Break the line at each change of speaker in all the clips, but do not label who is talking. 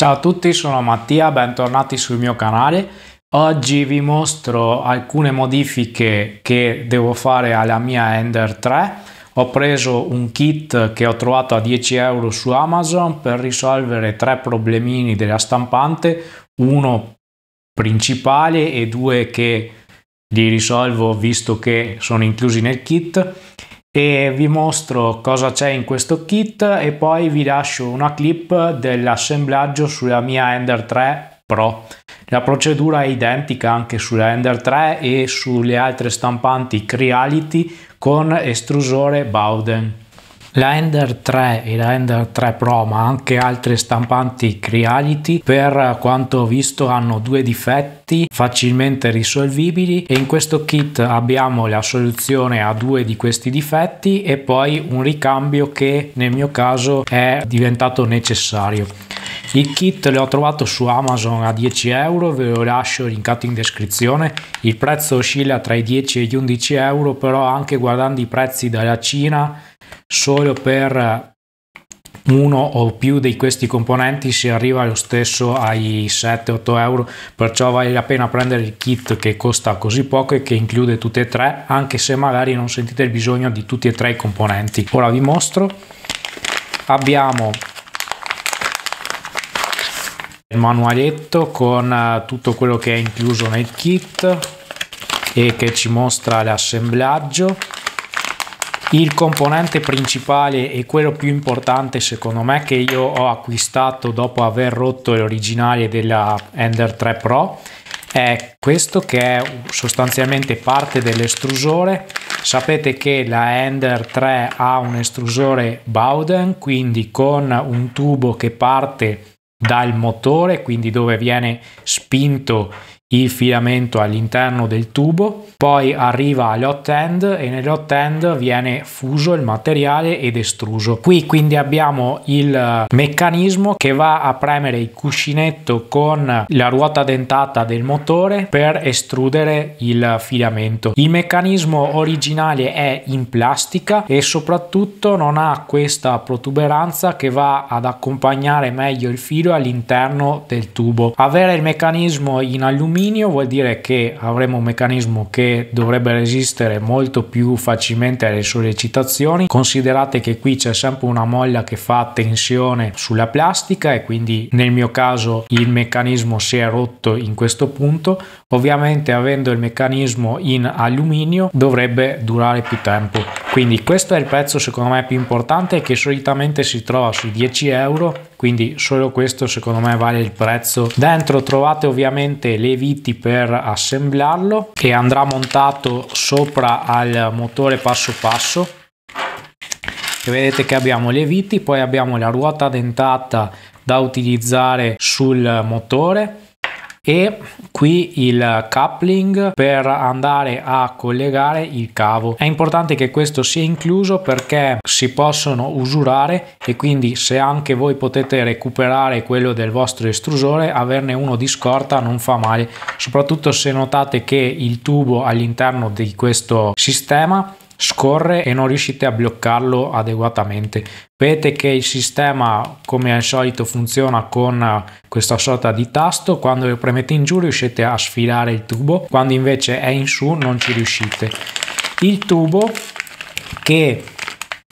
Ciao a tutti, sono Mattia, bentornati sul mio canale. Oggi vi mostro alcune modifiche che devo fare alla mia Ender 3. Ho preso un kit che ho trovato a 10 euro su Amazon per risolvere tre problemini della stampante, uno principale e due che li risolvo visto che sono inclusi nel kit e vi mostro cosa c'è in questo kit e poi vi lascio una clip dell'assemblaggio sulla mia Ender 3 Pro. La procedura è identica anche sulla Ender 3 e sulle altre stampanti Creality con estrusore Bowden la Ender 3 e la Ender 3 Pro ma anche altre stampanti Creality per quanto ho visto hanno due difetti facilmente risolvibili e in questo kit abbiamo la soluzione a due di questi difetti e poi un ricambio che nel mio caso è diventato necessario il kit l'ho trovato su Amazon a 10 euro, ve lo lascio linkato in descrizione. Il prezzo oscilla tra i 10 e gli 11 euro, però anche guardando i prezzi dalla Cina solo per uno o più di questi componenti si arriva lo stesso ai 7-8 euro perciò vale la pena prendere il kit che costa così poco e che include tutte e tre anche se magari non sentite il bisogno di tutti e tre i componenti ora vi mostro abbiamo il manualetto con eh, tutto quello che è incluso nel kit e che ci mostra l'assemblaggio il componente principale e quello più importante secondo me che io ho acquistato dopo aver rotto l'originale della Ender 3 Pro è questo che è sostanzialmente parte dell'estrusore sapete che la Ender 3 ha un estrusore Bowden quindi con un tubo che parte dal motore quindi dove viene spinto il filamento all'interno del tubo, poi arriva all'hot end e nell'hot end viene fuso il materiale ed estruso. Qui quindi abbiamo il meccanismo che va a premere il cuscinetto con la ruota dentata del motore per estrudere il filamento. Il meccanismo originale è in plastica e soprattutto non ha questa protuberanza che va ad accompagnare meglio il filo all'interno del tubo. Avere il meccanismo in alluminio dominio vuol dire che avremo un meccanismo che dovrebbe resistere molto più facilmente alle sollecitazioni. Considerate che qui c'è sempre una molla che fa tensione sulla plastica e quindi nel mio caso il meccanismo si è rotto in questo punto. Ovviamente avendo il meccanismo in alluminio dovrebbe durare più tempo. Quindi questo è il prezzo secondo me più importante che solitamente si trova sui 10 euro, quindi solo questo secondo me vale il prezzo. Dentro trovate ovviamente le viti per assemblarlo che andrà montato sopra al motore passo passo vedete che abbiamo le viti, poi abbiamo la ruota dentata da utilizzare sul motore e qui il coupling per andare a collegare il cavo. È importante che questo sia incluso perché si possono usurare e quindi se anche voi potete recuperare quello del vostro estrusore averne uno di scorta non fa male soprattutto se notate che il tubo all'interno di questo sistema scorre e non riuscite a bloccarlo adeguatamente. Vedete che il sistema come al solito funziona con questa sorta di tasto, quando lo premete in giù riuscite a sfilare il tubo, quando invece è in su non ci riuscite. Il tubo che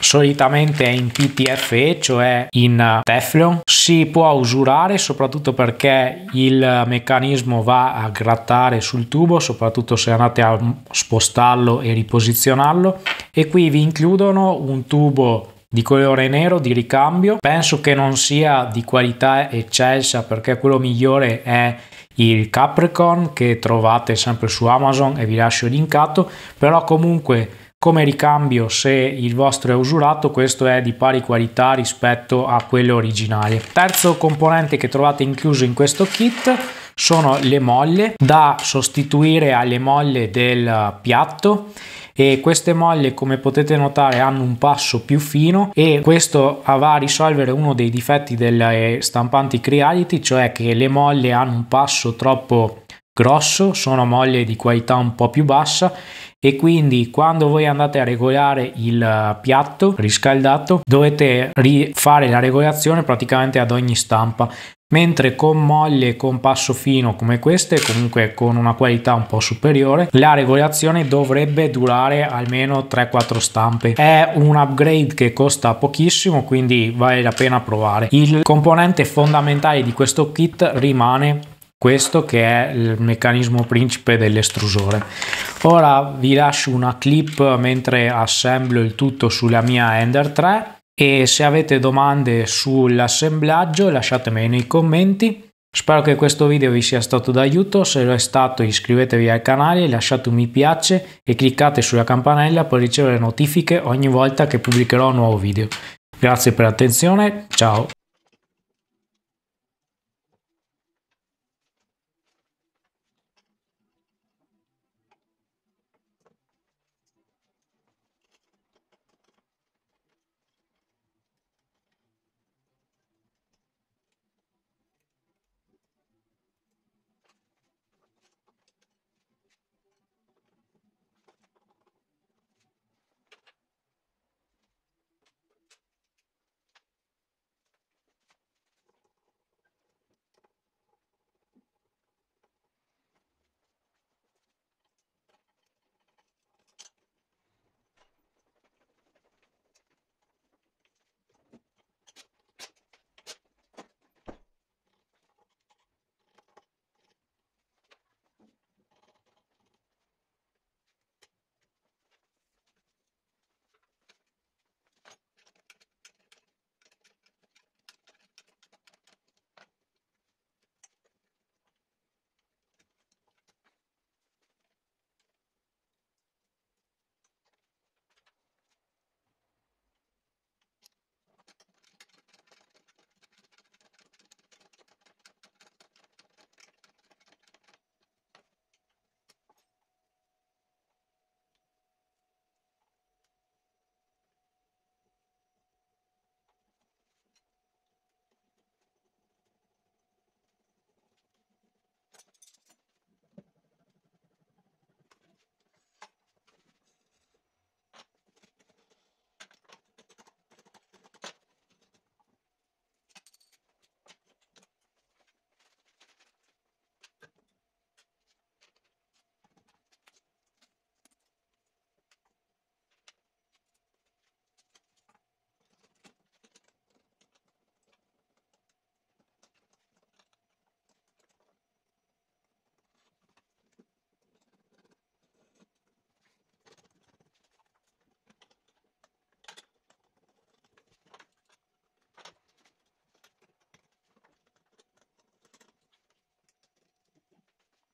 solitamente è in PTFE, cioè in eh, Teflon. Si può usurare soprattutto perché il meccanismo va a grattare sul tubo, soprattutto se andate a spostarlo e riposizionarlo. E qui vi includono un tubo di colore nero di ricambio. Penso che non sia di qualità eccelsa perché quello migliore è il Capricorn che trovate sempre su Amazon e vi lascio linkato, però comunque come ricambio, se il vostro è usurato, questo è di pari qualità rispetto a quello originale. Terzo componente che trovate incluso in questo kit sono le molle da sostituire alle molle del piatto e queste molle come potete notare hanno un passo più fino e questo va a risolvere uno dei difetti delle stampanti Creality cioè che le molle hanno un passo troppo grosso, sono moglie di qualità un po' più bassa e quindi quando voi andate a regolare il eh, piatto riscaldato dovete rifare la regolazione praticamente ad ogni stampa mentre con moglie con passo fino come queste comunque con una qualità un po' superiore la regolazione dovrebbe durare almeno 3-4 stampe è un upgrade che costa pochissimo quindi vale la pena provare il componente fondamentale di questo kit rimane questo che è il meccanismo principe dell'estrusore ora vi lascio una clip mentre assemblo il tutto sulla mia Ender 3 e se avete domande sull'assemblaggio lasciatemele nei commenti spero che questo video vi sia stato d'aiuto se lo è stato iscrivetevi al canale lasciate un mi piace e cliccate sulla campanella per ricevere notifiche ogni volta che pubblicherò un nuovo video grazie per l'attenzione ciao